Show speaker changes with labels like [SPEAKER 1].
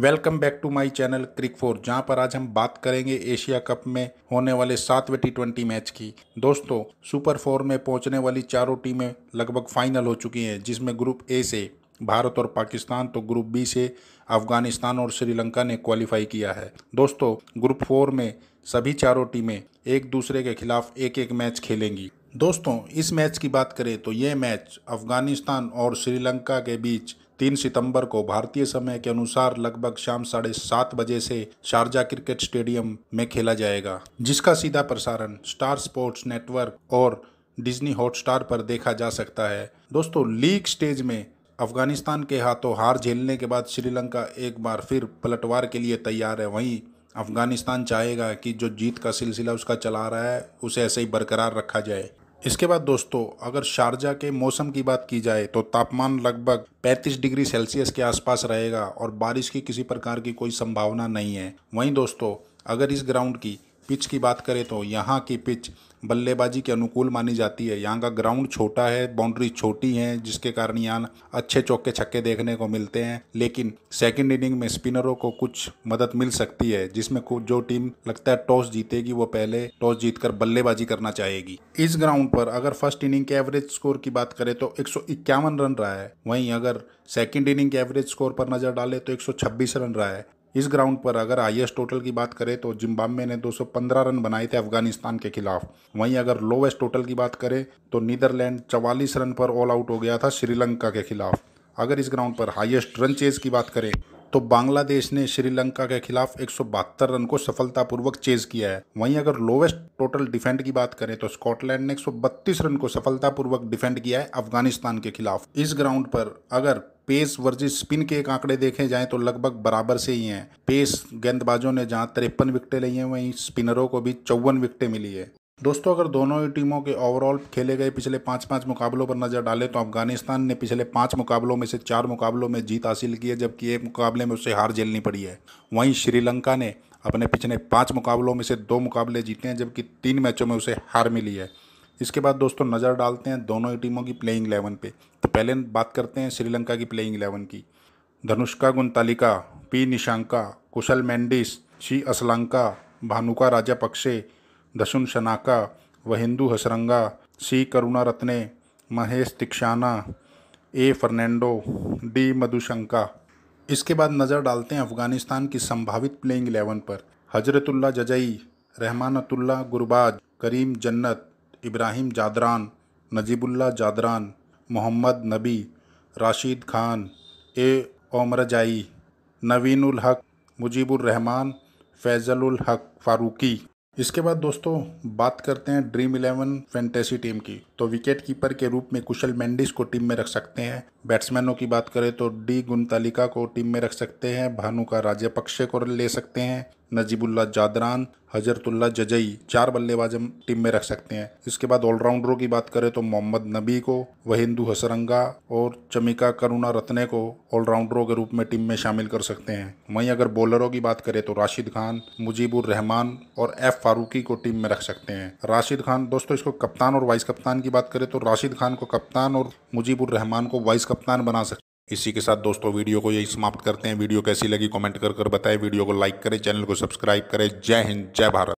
[SPEAKER 1] welcome back to my channel cric four जहां पर आज हम बात करेंगे एशिया कप में होने वाले सातवें टी ट्वेंटी मैच की दोस्तों सुपर फोर में पहुंचने वाली चारों टीमें लगभग फाइनल हो चुकी हैं जिसमें ग्रुप ए से भारत और पाकिस्तान तो ग्रुप बी से अफगानिस्तान और श्रीलंका ने क्वालिफाई किया है दोस्तों ग्रुप फोर में सभी चारों टीमें एक दूसरे के खिलाफ एक एक मैच खेलेंगी दोस्तों इस मैच की बात करें तो ये मैच अफगानिस्तान और श्रीलंका के बीच तीन सितंबर को भारतीय समय के अनुसार लगभग शाम साढ़े सात बजे से शारजा क्रिकेट स्टेडियम में खेला जाएगा जिसका सीधा प्रसारण स्टार स्पोर्ट्स नेटवर्क और डिज्नी हॉटस्टार पर देखा जा सकता है दोस्तों लीग स्टेज में अफगानिस्तान के हाथों हार झेलने के बाद श्रीलंका एक बार फिर पलटवार के लिए तैयार है वहीं अफगानिस्तान चाहेगा कि जो जीत का सिलसिला उसका चला रहा है उसे ऐसे ही बरकरार रखा जाए इसके बाद दोस्तों अगर शारजा के मौसम की बात की जाए तो तापमान लगभग 35 डिग्री सेल्सियस के आसपास रहेगा और बारिश की किसी प्रकार की कोई संभावना नहीं है वहीं दोस्तों अगर इस ग्राउंड की पिच की बात करें तो यहाँ की पिच बल्लेबाजी के अनुकूल मानी जाती है यहाँ का ग्राउंड छोटा है बाउंड्री छोटी है जिसके कारण यहाँ अच्छे चौके छक्के देखने को मिलते हैं लेकिन सेकंड इनिंग में स्पिनरों को कुछ मदद मिल सकती है जिसमें जो टीम लगता है टॉस जीतेगी वो पहले टॉस जीतकर बल्लेबाजी करना चाहेगी इस ग्राउंड पर अगर फर्स्ट इनिंग के एवरेज स्कोर की बात करें तो एक रन रहा है वहीं अगर सेकेंड इनिंग के एवरेज स्कोर पर नजर डाले तो एक रन रहा है इस ग्राउंड पर अगर हाइएस्ट टोटल की बात करें तो जिम्बाब्वे ने 215 रन बनाए थे अफगानिस्तान के खिलाफ वहीं अगर लोवेस्ट टोटल की बात करें तो नीदरलैंड 44 रन पर ऑल आउट हो गया था श्रीलंका के खिलाफ अगर इस ग्राउंड पर हाईएस्ट रन चेज की बात करें तो बांग्लादेश ने श्रीलंका के खिलाफ एक रन को सफलतापूर्वक चेज किया है वहीं अगर लोवेस्ट टोटल डिफेंड की बात करें तो स्कॉटलैंड ने एक रन को सफलतापूर्वक डिफेंड किया है अफगानिस्तान के खिलाफ इस ग्राउंड पर अगर पेस वर्जिस स्पिन के एक आंकड़े देखे जाए तो लगभग बराबर से ही हैं पेस गेंदबाजों ने जहां तिरपन विकटें ली हैं वहीं स्पिनरों को भी चौवन विकटें मिली है दोस्तों अगर दोनों ही टीमों के ओवरऑल खेले गए पिछले पाँच पाँच मुकाबलों पर नज़र डालें तो अफगानिस्तान ने पिछले पाँच मुकाबलों में से चार मुकाबलों में जीत हासिल की है जबकि एक मुकाबले में उसे हार झेलनी पड़ी है वहीं श्रीलंका ने अपने पिछले पाँच मुकाबलों में से दो मुकाबले जीते हैं जबकि तीन मैचों में उसे हार मिली है इसके बाद दोस्तों नज़र डालते हैं दोनों ही टीमों की प्लेइंग इलेवन पे तो पहले बात करते हैं श्रीलंका की प्लेइंग इलेवन की धनुष्का गुंतालिका पी निशांका कुशल मैंडिस शी असलंका भानुका राजापक्षे पक्षे दशुन शनाका हिंदू Hasaranga C Karunaratne Maheesh Theekshana A Fernando D Madushanka इसके बाद नज़र डालते हैं अफ़गानिस्तान की संभावित प्लेइंग एलेवन पर हजरतुल्ला जजई रहमानतुल्ला गुरबाज करीम जन्नत इब्राहिम जादरान नजीबुल्ला जादरान मोहम्मद नबी राशिद खान ए ओमरजाई नवीनुल हक मुजीबुर रहमान फैज़लुल हक फारूकी इसके बाद दोस्तों बात करते हैं ड्रीम इलेवन फैंटेसी टीम की तो विकेट कीपर के रूप में कुशल मेंडिस को टीम में रख सकते हैं बैट्समैनों की बात करें तो डी गुनतालिका को टीम में रख सकते हैं भानु का राजपक्षे को ले सकते हैं नजीबुल्ला जादरान हजरतुल्ला जजई चार बल्लेबाज हम टीम में रख सकते हैं इसके बाद ऑलराउंडरों की बात करें तो मोहम्मद नबी को वहिंदू हसरंगा और चमिका करुणा रत्ने को ऑलराउंडरों के रूप में टीम में शामिल कर सकते हैं वहीं अगर बॉलरों की बात करें तो राशिद खान मुजीबुर रहमान और एफ फारूकी को टीम में रख सकते हैं राशिद खान दोस्तों इसको कप्तान और वाइस कप्तान की बात करें तो राशिद खान को कप्तान और मुजीबुर रहमान को वाइस कप्तान बना सकते इसी के साथ दोस्तों वीडियो को यही समाप्त करते हैं वीडियो कैसी लगी कमेंट कर कर बताएं वीडियो को लाइक करें चैनल को सब्सक्राइब करें जय हिंद जय भारत